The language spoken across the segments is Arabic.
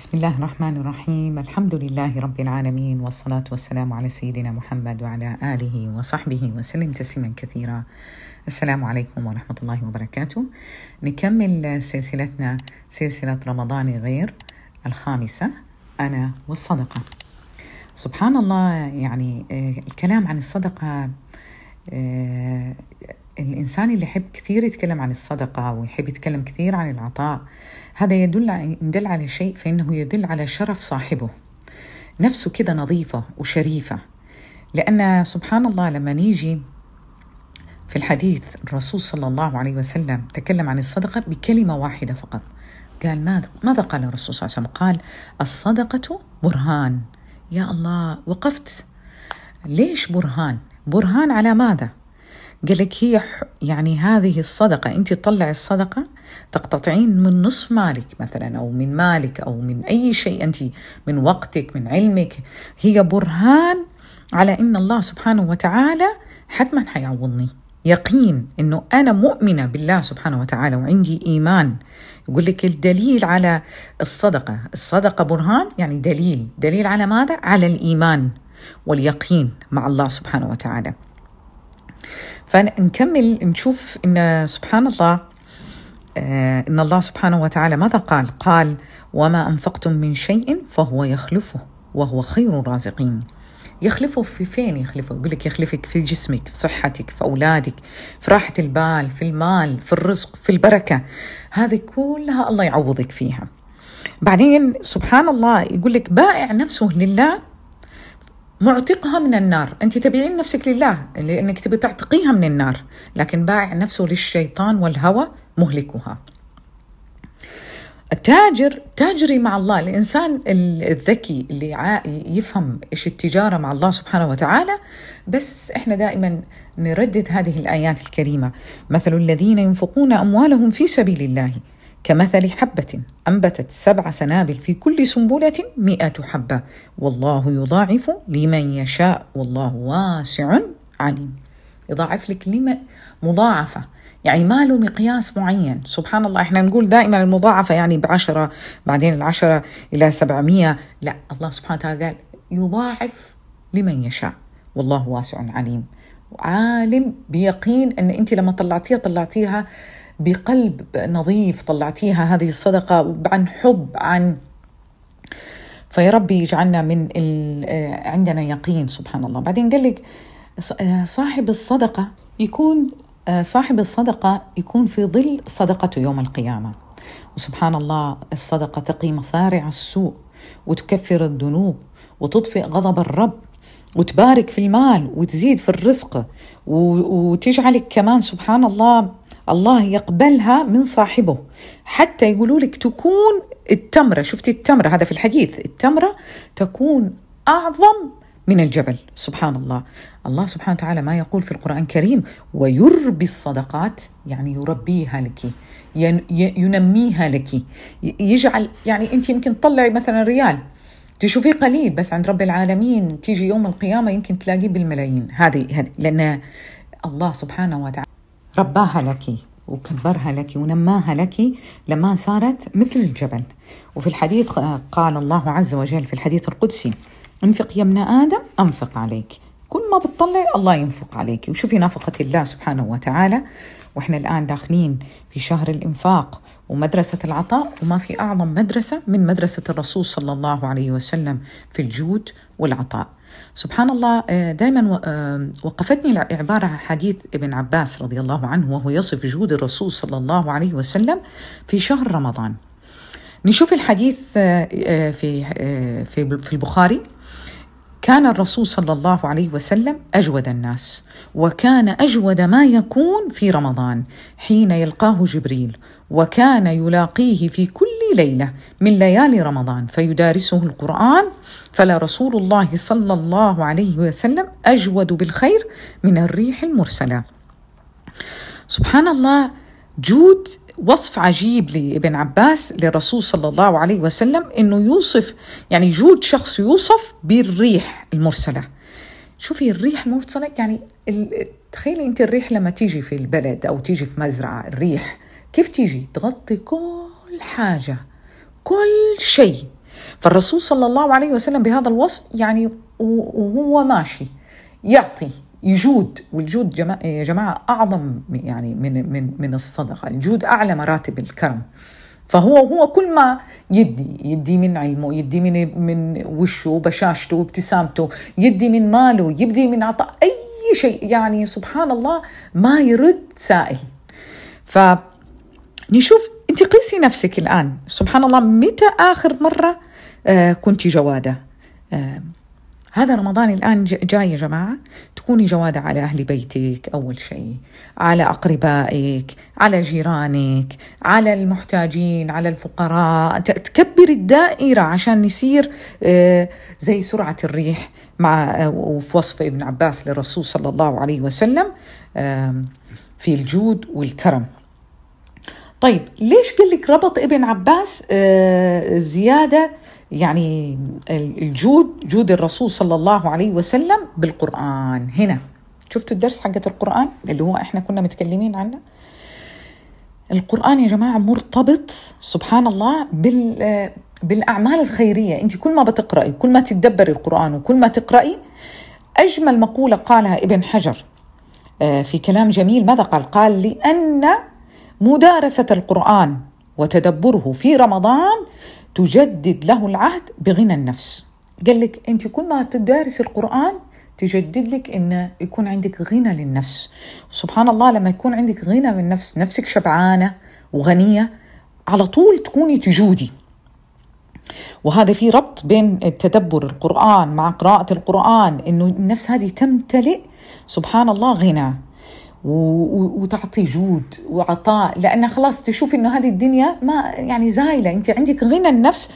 بسم الله الرحمن الرحيم الحمد لله رب العالمين والصلاة والسلام على سيدنا محمد وعلى آله وصحبه وسلم تسليما كثيرا السلام عليكم ورحمة الله وبركاته نكمل سلسلتنا سلسلة رمضان غير الخامسة أنا والصدقة سبحان الله يعني الكلام عن الصدقة الإنسان اللي يحب كثير يتكلم عن الصدقة ويحب يتكلم كثير عن العطاء هذا يدل يدل على شيء فإنه يدل على شرف صاحبه نفسه كده نظيفة وشريفة لأن سبحان الله لما نيجي في الحديث الرسول صلى الله عليه وسلم تكلم عن الصدقة بكلمة واحدة فقط قال ماذا ماذا قال الرسول صلى الله عليه وسلم قال الصدقة برهان يا الله وقفت ليش برهان برهان على ماذا قال لك هي يعني هذه الصدقة أنت تطلعي الصدقة تقتطعين من نصف مالك مثلا أو من مالك أو من أي شيء أنت من وقتك من علمك هي برهان على أن الله سبحانه وتعالى حتما حيعوضني يقين انه انا مؤمنه بالله سبحانه وتعالى وعندي ايمان يقول لك الدليل على الصدقه، الصدقه برهان يعني دليل، دليل على ماذا؟ على الايمان واليقين مع الله سبحانه وتعالى. فنكمل نشوف ان سبحان الله آه، ان الله سبحانه وتعالى ماذا قال؟ قال وما انفقتم من شيء فهو يخلفه وهو خير الرازقين. يخلفه في فين يخلفه؟ يقول لك يخلفك في جسمك، في صحتك، في اولادك، في راحه البال، في المال، في الرزق، في البركه. هذه كلها الله يعوضك فيها. بعدين سبحان الله يقول لك بائع نفسه لله معتقها من النار أنت تبيعين نفسك لله لأنك تبي تعتقيها من النار لكن بايع نفسه للشيطان والهوى مهلكها التاجر تاجري مع الله الإنسان الذكي اللي يفهم إيش التجارة مع الله سبحانه وتعالى بس إحنا دائما نردد هذه الآيات الكريمة مثل الذين ينفقون أموالهم في سبيل الله كمثل حبة أنبتت سبع سنابل في كل سنبلة مئة حبة والله يضاعف لمن يشاء والله واسع عليم يضاعف لك لما مضاعفة يعني ما له مقياس معين سبحان الله احنا نقول دائما المضاعفة يعني بعشرة بعدين العشرة إلى سبعمية لا الله سبحانه وتعالى قال يضاعف لمن يشاء والله واسع عليم عالم بيقين أن أنت لما طلعتيها طلعتيها بقلب نظيف طلعتيها هذه الصدقه عن حب عن فيا ربي يجعلنا من ال... آه، عندنا يقين سبحان الله بعدين قال لك آه، صاحب الصدقه يكون آه، صاحب الصدقه يكون في ظل صدقته يوم القيامه وسبحان الله الصدقه تقي مصارع السوء وتكفر الذنوب وتطفئ غضب الرب وتبارك في المال وتزيد في الرزق وتجعلك كمان سبحان الله الله يقبلها من صاحبه حتى يقولوا لك تكون التمرة شفتي التمرة هذا في الحديث التمرة تكون أعظم من الجبل سبحان الله الله سبحانه وتعالى ما يقول في القرآن الكريم ويربي الصدقات يعني يربيها لك ينميها لك يجعل يعني أنت يمكن تطلعي مثلا ريال تشوفيه قليل بس عند رب العالمين تيجي يوم القيامة يمكن تلاقيه بالملايين هذه لأن الله سبحانه وتعالى رباها لك وكبرها لك ونماها لك لما صارت مثل الجبل وفي الحديث قال الله عز وجل في الحديث القدسي انفق يا ابن آدم أنفق عليك كل ما بتطلعي الله ينفق عليك وشوفي نفقة الله سبحانه وتعالى واحنا الآن داخلين في شهر الإنفاق ومدرسة العطاء وما في أعظم مدرسة من مدرسة الرسول صلى الله عليه وسلم في الجود والعطاء سبحان الله آه، دائما آه، وقفتني عبارة حديث ابن عباس رضي الله عنه وهو يصف جود الرسول صلى الله عليه وسلم في شهر رمضان نشوف الحديث آه، في في في البخاري كان الرسول صلى الله عليه وسلم اجود الناس وكان اجود ما يكون في رمضان حين يلقاه جبريل وكان يلاقيه في كل ليله من ليالي رمضان فيدارسه القران فلا رسول الله صلى الله عليه وسلم اجود بالخير من الريح المرسله سبحان الله جود وصف عجيب لابن عباس للرسول صلى الله عليه وسلم انه يوصف يعني يجود شخص يوصف بالريح المرسله شوفي الريح المرسله يعني تخيلي انت الريح لما تيجي في البلد او تيجي في مزرعه الريح كيف تيجي تغطي كل حاجه كل شيء فالرسول صلى الله عليه وسلم بهذا الوصف يعني وهو ماشي يعطي يجود والجود يا جماعة أعظم يعني من, من, من الصدقة الجود أعلى مراتب الكرم فهو هو كل ما يدي يدي من علمه يدي من من وشه بشاشته وابتسامته يدي من ماله يبدي من عطاء اي شيء يعني سبحان الله ما يرد سائل فنشوف انت قيسي نفسك الان سبحان الله متى اخر مره آه، كنت جواده آه، هذا رمضان الآن جاي يا جماعة تكوني جوادة على أهل بيتك أول شيء على أقربائك على جيرانك على المحتاجين على الفقراء تكبري الدائرة عشان يصير آه، زي سرعة الريح مع آه، وفي وصف ابن عباس للرسول صلى الله عليه وسلم في الجود والكرم طيب ليش قال لك ربط ابن عباس آه، زيادة يعني الجود جود الرسول صلى الله عليه وسلم بالقرآن هنا شفتوا الدرس حقة القرآن اللي هو احنا كنا متكلمين عنه القرآن يا جماعة مرتبط سبحان الله بال بالأعمال الخيرية أنت كل ما بتقرأي كل ما تتدبري القرآن وكل ما تقرأي أجمل مقولة قالها ابن حجر آه، في كلام جميل ماذا قال؟ قال لأن مدارسة القرآن وتدبره في رمضان تجدد له العهد بغنى النفس قال لك انت كل ما تدارس القران تجدد لك ان يكون عندك غنى للنفس سبحان الله لما يكون عندك غنى من النفس نفسك شبعانه وغنيه على طول تكوني تجودي وهذا في ربط بين تدبر القرآن مع قراءة القرآن إنه النفس هذه تمتلئ سبحان الله غنى وتعطي جود وعطاء لأن خلاص تشوف إنه هذه الدنيا ما يعني زايلة أنت عندك غنى النفس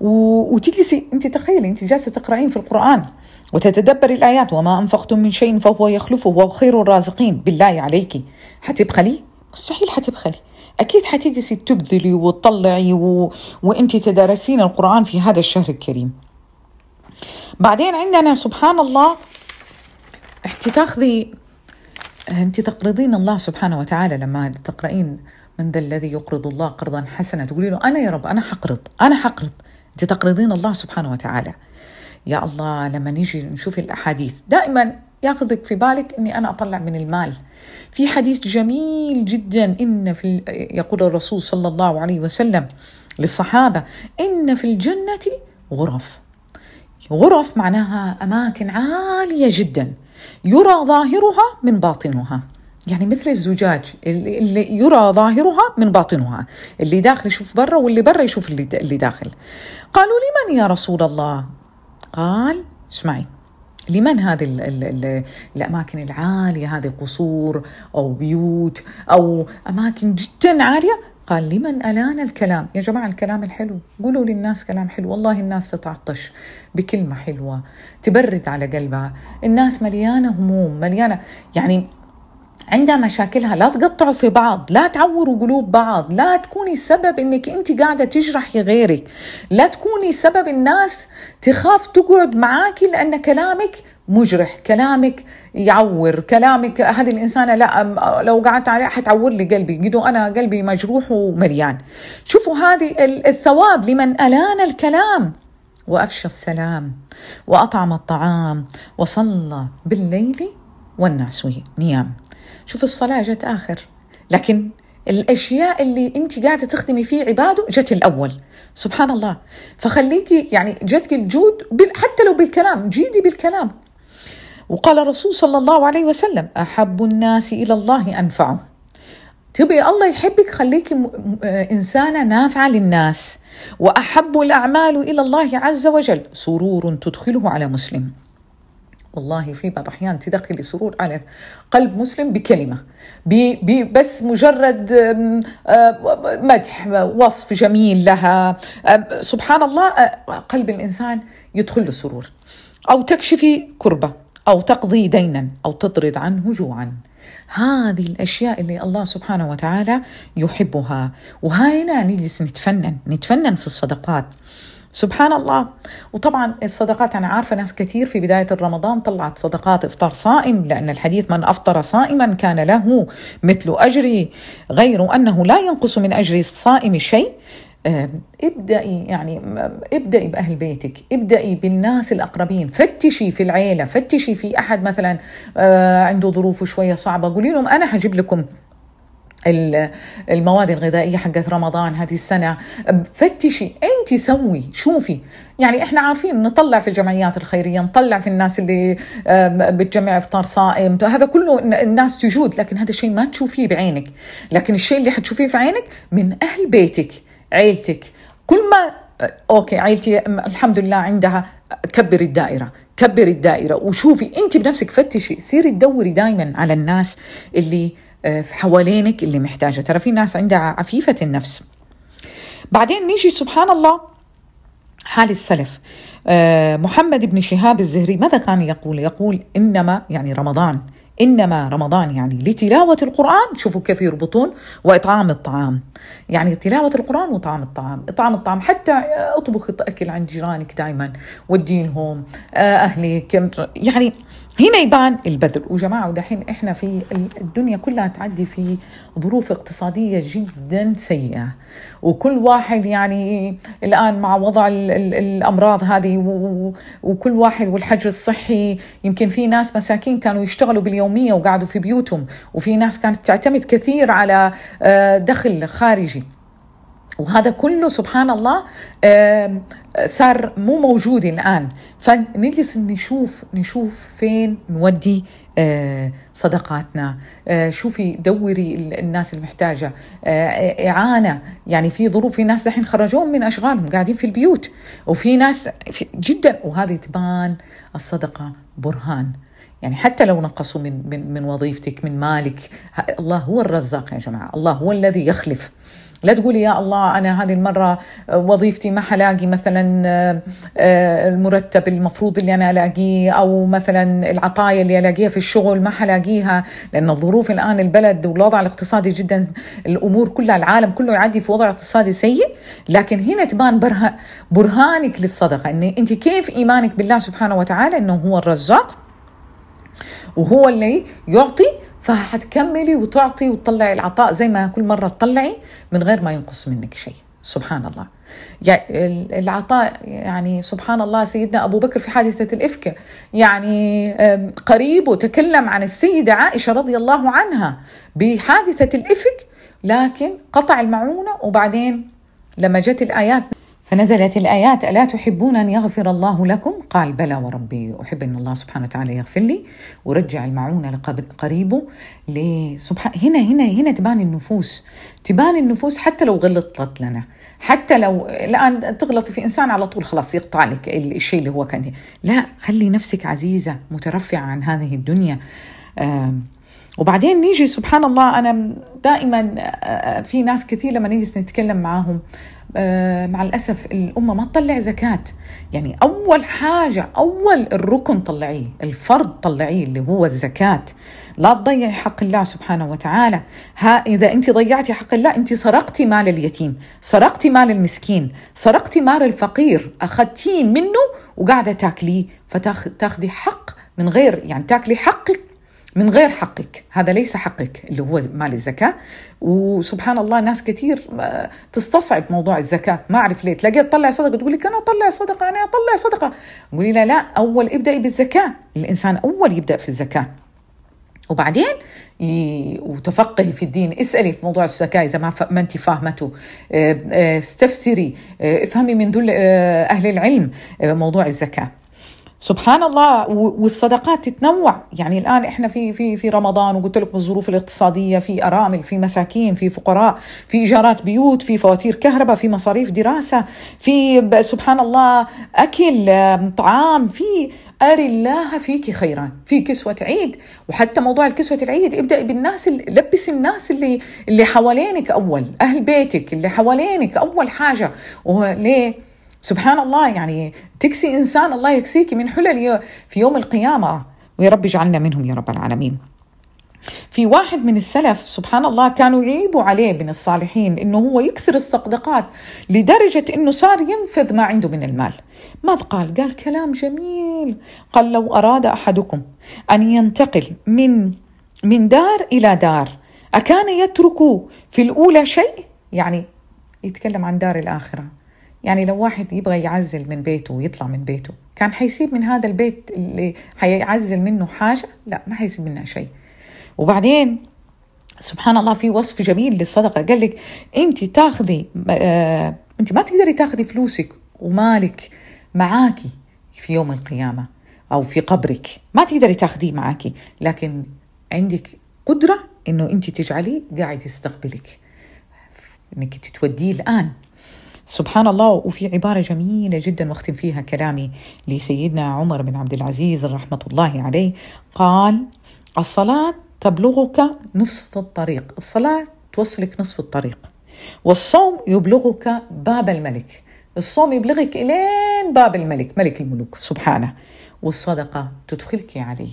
وتجلسي أنت تخيلي أنت جالسة تقرأين في القرآن وتتدبري الآيات وما أنفقتم من شيء فهو يخلفه وهو خير الرازقين بالله عليك حتبخلي مستحيل حتبخلي أكيد حتجلسي تبذلي وتطلعي و... وأنت تدارسين القرآن في هذا الشهر الكريم بعدين عندنا سبحان الله تاخذي آه، أنت تقرضين الله سبحانه وتعالى لما تقرأين من ذا الذي يقرض الله قرضا حسنا تقولي له أنا يا رب أنا حقرض أنا حقرض أنت تقرضين الله سبحانه وتعالى يا الله لما نيجي نشوف الأحاديث دائما ياخذك في بالك اني انا اطلع من المال. في حديث جميل جدا ان في يقول الرسول صلى الله عليه وسلم للصحابه ان في الجنه غرف. غرف معناها اماكن عاليه جدا يرى ظاهرها من باطنها يعني مثل الزجاج اللي يرى ظاهرها من باطنها اللي داخل يشوف برا واللي برا يشوف اللي داخل قالوا لمن يا رسول الله قال اسمعي لمن هذه الـ الـ الـ الأماكن العالية هذه قصور أو بيوت أو أماكن جدا عالية قال لمن ألان الكلام يا جماعة الكلام الحلو قولوا للناس كلام حلو والله الناس تتعطش بكلمة حلوة تبرد على قلبها الناس مليانة هموم مليانة يعني عندها مشاكلها لا تقطعوا في بعض لا تعوروا قلوب بعض لا تكوني سبب انك انت قاعدة تجرحي غيرك لا تكوني سبب الناس تخاف تقعد معاكي لان كلامك مجرح كلامك يعور كلامك هذه الإنسانة لا لو قعدت عليها حتعور لي قلبي قدو أنا قلبي مجروح ومليان شوفوا هذه الثواب لمن ألان الكلام وأفشى السلام وأطعم الطعام وصلى بالليل والناس نيام شوف الصلاة جت آخر لكن الاشياء اللي انت قاعده تخدمي فيه عباده جت الاول سبحان الله فخليكي يعني جتك الجود حتى لو بالكلام جيدي بالكلام وقال الرسول صلى الله عليه وسلم أحب الناس إلى الله أنفعه تبي الله يحبك خليك إنسانة نافعة للناس وأحب الأعمال إلى الله عز وجل سرور تدخله على مسلم والله في بعض الاحيان تدخلي سرور على قلب مسلم بكلمه بس مجرد مدح وصف جميل لها سبحان الله قلب الانسان يدخل السرور سرور او تكشفي كربه أو تقضي دينا أو تطرد عنه جوعا هذه الأشياء اللي الله سبحانه وتعالى يحبها وهنا نجلس نتفنن نتفنن في الصدقات سبحان الله وطبعا الصدقات انا عارفه ناس كثير في بدايه رمضان طلعت صدقات افطار صائم لان الحديث من افطر صائما كان له مثل اجري غير انه لا ينقص من اجر الصائم شيء آه، ابدأي يعني ابدأي بأهل بيتك ابدأي بالناس الأقربين فتشي في العيلة فتشي في أحد مثلا آه، عنده ظروف شوية صعبة قولي لهم أنا هجيب لكم المواد الغذائيه حقت رمضان هذه السنه فتشي انت سوي شوفي يعني احنا عارفين نطلع في الجمعيات الخيريه نطلع في الناس اللي آه، بتجمع افطار صائم هذا كله الناس تجود لكن هذا الشيء ما تشوفيه بعينك لكن الشيء اللي حتشوفيه في عينك من اهل بيتك عيلتك كل ما اوكي عيلتي الحمد لله عندها كبري الدائره كبري الدائره وشوفي انت بنفسك فتشي سيري تدوري دائما على الناس اللي آه، في حوالينك اللي محتاجه ترى في ناس عندها عفيفه النفس بعدين نيجي سبحان الله حال السلف آه، محمد بن شهاب الزهري ماذا كان يقول يقول انما يعني رمضان إنما رمضان يعني لتلاوة القرآن شوفوا كيف يربطون وإطعام الطعام يعني تلاوة القرآن وإطعام الطعام إطعام الطعام حتى أطبخي أكل عند جيرانك دائما ودينهم آه، أهلي كم يعني هنا يبان البذل وجماعة ودحين إحنا في الدنيا كلها تعدي في ظروف اقتصادية جدا سيئة وكل واحد يعني الآن مع وضع الـ الـ الأمراض هذه وكل واحد والحجر الصحي يمكن في ناس مساكين كانوا يشتغلوا باليومية وقعدوا في بيوتهم وفي ناس كانت تعتمد كثير على آه، دخل خارجي وهذا كله سبحان الله صار مو موجود الآن فنجلس نشوف نشوف فين نودي آه، صدقاتنا آه، شوفي دوري الناس المحتاجة آه، إعانة يعني في ظروف في ناس دحين خرجوهم من أشغالهم قاعدين في البيوت وفي ناس جدا وهذه تبان الصدقة برهان يعني حتى لو نقصوا من من من وظيفتك من مالك الله هو الرزاق يا جماعه الله هو الذي يخلف لا تقولي يا الله انا هذه المره وظيفتي ما حلاقي مثلا آه، المرتب المفروض اللي انا الاقيه او مثلا العطايا اللي الاقيها في الشغل ما حلاقيها لان الظروف الان البلد والوضع الاقتصادي جدا الامور كلها العالم كله يعدي في وضع اقتصادي سيء لكن هنا تبان برهانك للصدقه ان انت كيف ايمانك بالله سبحانه وتعالى انه هو الرزاق وهو اللي يعطي فحتكملي وتعطي وتطلعي العطاء زي ما كل مرة تطلعي من غير ما ينقص منك شيء سبحان الله يعني العطاء يعني سبحان الله سيدنا أبو بكر في حادثة الإفك يعني قريبه تكلم عن السيدة عائشة رضي الله عنها بحادثة الإفك لكن قطع المعونة وبعدين لما جت الآيات فنزلت الآيات ألا تحبون أن يغفر الله لكم قال بلى وربي أحب أن الله سبحانه وتعالى يغفر لي ورجع المعونة لقريبه لسبحان هنا هنا هنا تبان النفوس تبان النفوس حتى لو غلطت لنا حتى لو الآن تغلطي في إنسان على طول خلاص يقطع لك الشيء اللي هو كان لا خلي نفسك عزيزة مترفعة عن هذه الدنيا وبعدين نيجي سبحان الله أنا دائما في ناس كثير لما نجلس نتكلم معاهم آه، مع الأسف الأمة ما تطلع زكاة يعني أول حاجة أول الركن طلعيه الفرض طلعيه اللي هو الزكاة لا تضيعي حق الله سبحانه وتعالى ها إذا أنت ضيعتي حق الله أنت سرقتي مال اليتيم سرقتي مال المسكين سرقتي مال الفقير أخذتيه منه وقاعدة تاكليه فتاخدي حق من غير يعني تاكلي حقك من غير حقك هذا ليس حقك اللي هو مال الزكاة وسبحان الله ناس كثير آه، تستصعب موضوع الزكاة ما أعرف ليه تلاقيها تطلع صدقة تقول لك أنا أطلع صدقة أنا أطلع صدقة قولي لا لا أول ابدأي بالزكاة الإنسان أول يبدأ في الزكاة وبعدين وتفقهي في الدين اسألي في موضوع الزكاة إذا ما, ما أنت فاهمته آه، آه، استفسري افهمي من دول أهل العلم موضوع الزكاة سبحان الله والصدقات تتنوع يعني الان احنا في في في رمضان وقلت لك بالظروف الاقتصاديه في ارامل في مساكين في فقراء في ايجارات بيوت في فواتير كهرباء في مصاريف دراسه في سبحان الله اكل طعام في أري الله فيك خيرا في كسوة عيد وحتى موضوع الكسوة العيد ابدأ بالناس لبس الناس اللي اللي حوالينك أول أهل بيتك اللي حوالينك أول حاجة وليه سبحان الله يعني تكسي إنسان الله يكسيك من حلل في يوم القيامة ويا رب اجعلنا منهم يا رب العالمين في واحد من السلف سبحان الله كانوا يعيبوا عليه من الصالحين انه هو يكثر الصدقات لدرجه انه صار ينفذ ما عنده من المال. ماذا قال؟ قال كلام جميل قال لو اراد احدكم ان ينتقل من من دار الى دار اكان يترك في الاولى شيء؟ يعني يتكلم عن دار الاخره. يعني لو واحد يبغى يعزل من بيته ويطلع من بيته كان حيسيب من هذا البيت اللي حيعزل منه حاجة لا ما حيسيب منها شيء وبعدين سبحان الله في وصف جميل للصدقة قال لك أنت تاخذي آه أنت ما تقدري تاخذي فلوسك ومالك معاكي في يوم القيامة أو في قبرك ما تقدري تاخذيه معاكي لكن عندك قدرة أنه أنت تجعليه قاعد يستقبلك انك تتوديه الان سبحان الله وفي عبارة جميلة جدا واختم فيها كلامي لسيدنا عمر بن عبد العزيز رحمة الله عليه قال الصلاة تبلغك نصف الطريق الصلاة توصلك نصف الطريق والصوم يبلغك باب الملك الصوم يبلغك إلين باب الملك ملك الملوك سبحانه والصدقة تدخلك عليه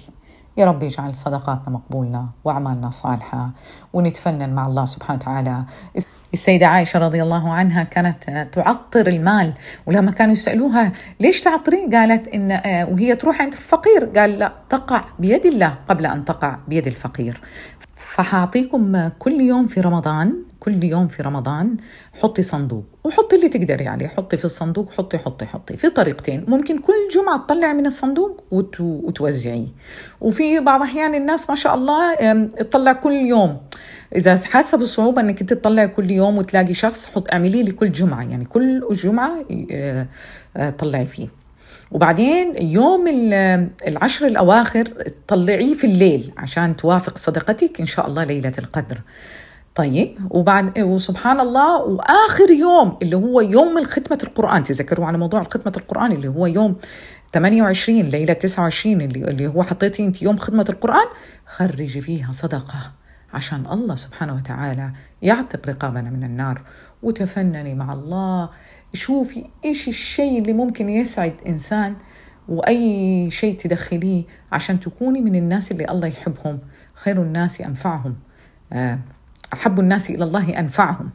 يا رب يجعل صدقاتنا مقبولة وأعمالنا صالحة ونتفنن مع الله سبحانه وتعالى السيدة عائشة رضي الله عنها كانت تعطر المال ولما كانوا يسألوها ليش تعطرين قالت إن آه، وهي تروح عند الفقير قال لا تقع بيد الله قبل أن تقع بيد الفقير فحاعطيكم كل يوم في رمضان كل يوم في رمضان حطي صندوق وحطي اللي تقدري يعني عليه حطي في الصندوق حطي حطي حطي في طريقتين ممكن كل جمعة تطلع من الصندوق وتوزعيه وفي بعض أحيان الناس ما شاء الله تطلع كل يوم اذا حاسه بصعوبه انك انت تطلعي كل يوم وتلاقي شخص حط اعملي لي كل جمعه يعني كل جمعه آه، آه، طلعي فيه وبعدين يوم آه، العشر الأواخر طلعيه في الليل عشان توافق صدقتك إن شاء الله ليلة القدر طيب وبعد وسبحان الله واخر يوم اللي هو يوم ختمه القران تذكروا على موضوع ختمه القران اللي هو يوم 28 ليله 29 اللي, اللي هو حطيتي انت يوم ختمه القران خرجي فيها صدقه عشان الله سبحانه وتعالى يعتق رقابنا من النار وتفنني مع الله شوفي ايش الشيء اللي ممكن يسعد انسان واي شيء تدخليه عشان تكوني من الناس اللي الله يحبهم خير الناس انفعهم آه، احب الناس الى الله انفعهم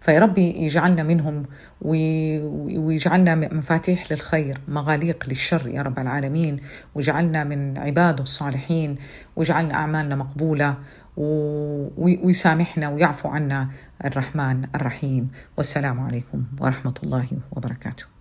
فيا ربي يجعلنا منهم ويجعلنا مفاتيح للخير مغاليق للشر يا رب العالمين وجعلنا من عباده الصالحين وجعلنا أعمالنا مقبولة ويسامحنا ويعفو عنا الرحمن الرحيم والسلام عليكم ورحمة الله وبركاته